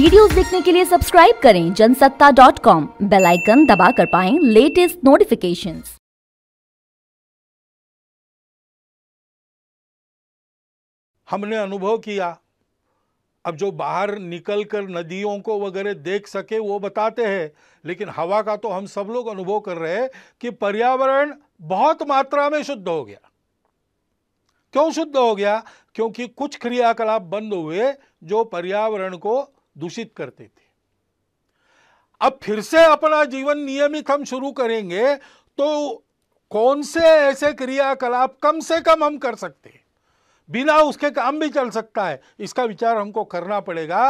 videos देखने के लिए सब्सक्राइब करें जनसत्ता डॉट कॉम बेलाइकन दबा कर पाए लेटेस्ट नोटिफिकेशन हमने अनुभव किया अब जो बाहर निकल कर नदियों को वगैरह देख सके वो बताते हैं लेकिन हवा का तो हम सब लोग अनुभव कर रहे हैं कि पर्यावरण बहुत मात्रा में शुद्ध हो गया क्यों शुद्ध हो गया क्योंकि कुछ क्रियाकलाप बंद हुए जो पर्यावरण को दूषित करते थे अब फिर से अपना जीवन नियमित हम शुरू करेंगे तो कौन से ऐसे क्रियाकलाप कम से कम हम कर सकते हैं बिना उसके काम भी चल सकता है इसका विचार हमको करना पड़ेगा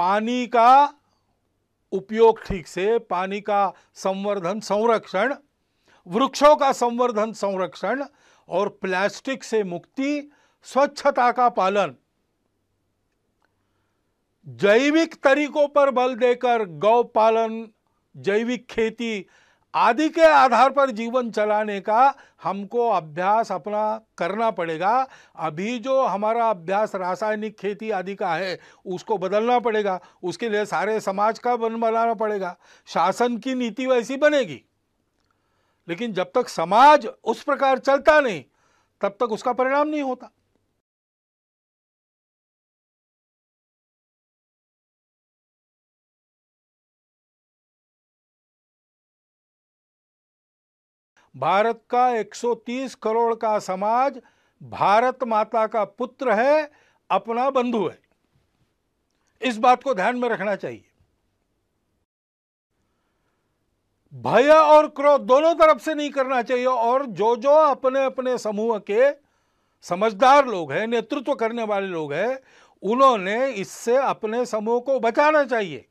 पानी का उपयोग ठीक से पानी का संवर्धन संरक्षण वृक्षों का संवर्धन संरक्षण और प्लास्टिक से मुक्ति स्वच्छता का पालन जैविक तरीकों पर बल देकर गौ पालन जैविक खेती आदि के आधार पर जीवन चलाने का हमको अभ्यास अपना करना पड़ेगा अभी जो हमारा अभ्यास रासायनिक खेती आदि का है उसको बदलना पड़ेगा उसके लिए सारे समाज का बन बनाना पड़ेगा शासन की नीति वैसी बनेगी लेकिन जब तक समाज उस प्रकार चलता नहीं तब तक उसका परिणाम नहीं होता भारत का 130 करोड़ का समाज भारत माता का पुत्र है अपना बंधु है इस बात को ध्यान में रखना चाहिए भय और क्रोध दोनों तरफ से नहीं करना चाहिए और जो जो अपने अपने समूह के समझदार लोग हैं नेतृत्व करने वाले लोग हैं उन्होंने इससे अपने समूह को बचाना चाहिए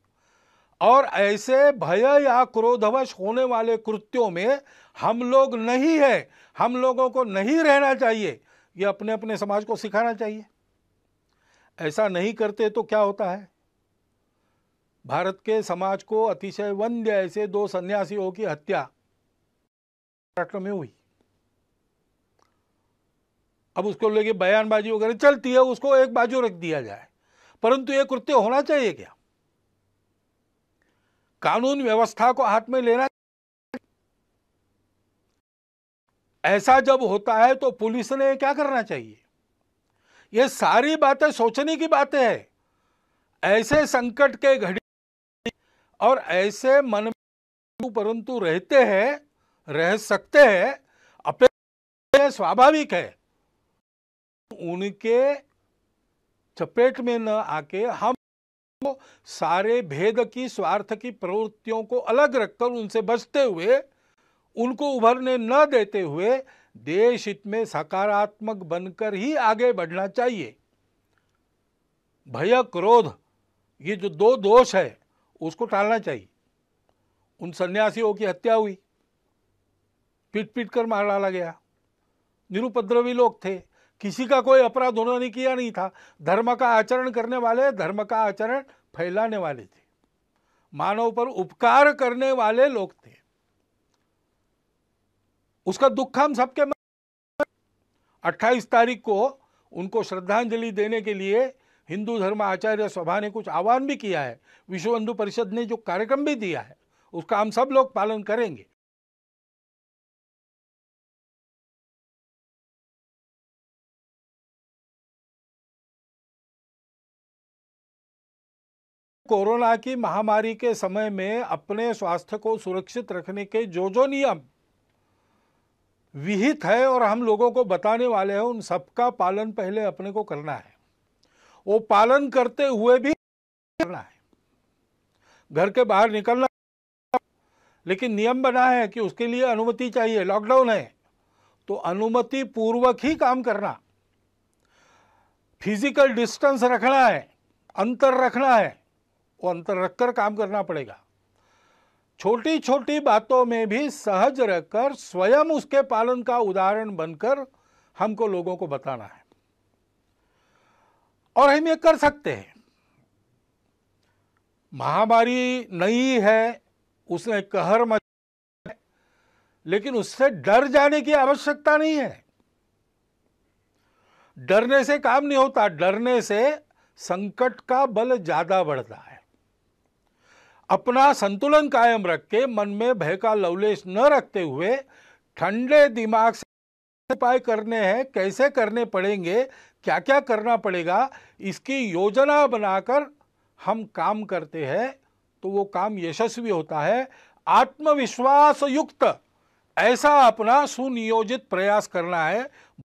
और ऐसे भय या क्रोधवश होने वाले कृत्यों में हम लोग नहीं है हम लोगों को नहीं रहना चाहिए ये अपने अपने समाज को सिखाना चाहिए ऐसा नहीं करते तो क्या होता है भारत के समाज को अतिशय वंद्य ऐसे दो सन्यासियों की हत्या महाराष्ट्र में हुई अब उसको लेके बयानबाजी वगैरह चलती है उसको एक बाजू रख दिया जाए परंतु ये कृत्य होना चाहिए क्या कानून व्यवस्था को हाथ में लेना ऐसा जब होता है तो पुलिस ने क्या करना चाहिए ये सारी बातें सोचने की बातें हैं ऐसे संकट के घड़ी और ऐसे मन परंतु रहते हैं रह सकते हैं अपने स्वाभाविक है उनके चपेट में न आके हम सारे भेद की स्वार्थ की प्रवृत्तियों को अलग रखकर उनसे बचते हुए उनको उभरने न देते हुए देश हित में सकारात्मक बनकर ही आगे बढ़ना चाहिए भय क्रोध ये जो दो दोष है उसको टालना चाहिए उन सन्यासियों की हत्या हुई पीट पीट कर मार डाला गया निरुपद्रवी लोग थे किसी का कोई अपराध उन्होंने किया नहीं था धर्म का आचरण करने वाले धर्म का आचरण फैलाने वाले थे मानव पर उपकार करने वाले लोग थे उसका दुख हम सबके मन अट्ठाईस तारीख को उनको श्रद्धांजलि देने के लिए हिंदू धर्म आचार्य सभा ने कुछ आह्वान भी किया है विश्व हिंदू परिषद ने जो कार्यक्रम भी दिया है उसका हम सब लोग पालन करेंगे कोरोना की महामारी के समय में अपने स्वास्थ्य को सुरक्षित रखने के जो जो नियम विहित है और हम लोगों को बताने वाले हैं उन सबका पालन पहले अपने को करना है वो पालन करते हुए भी करना है घर के बाहर निकलना लेकिन नियम बना है कि उसके लिए अनुमति चाहिए लॉकडाउन है तो अनुमति पूर्वक ही काम करना फिजिकल डिस्टेंस रखना है अंतर रखना है वो अंतर रखकर काम करना पड़ेगा छोटी छोटी बातों में भी सहज रहकर स्वयं उसके पालन का उदाहरण बनकर हमको लोगों को बताना है और हम ये कर सकते हैं महामारी नहीं है उसने कहर मच लेकिन उससे डर जाने की आवश्यकता नहीं है डरने से काम नहीं होता डरने से संकट का बल ज्यादा बढ़ता है अपना संतुलन कायम रख के मन में भय का लवलेश न रखते हुए ठंडे दिमाग से उपाय करने हैं कैसे करने पड़ेंगे क्या क्या करना पड़ेगा इसकी योजना बनाकर हम काम करते हैं तो वो काम यशस्वी होता है आत्मविश्वास युक्त ऐसा अपना सुनियोजित प्रयास करना है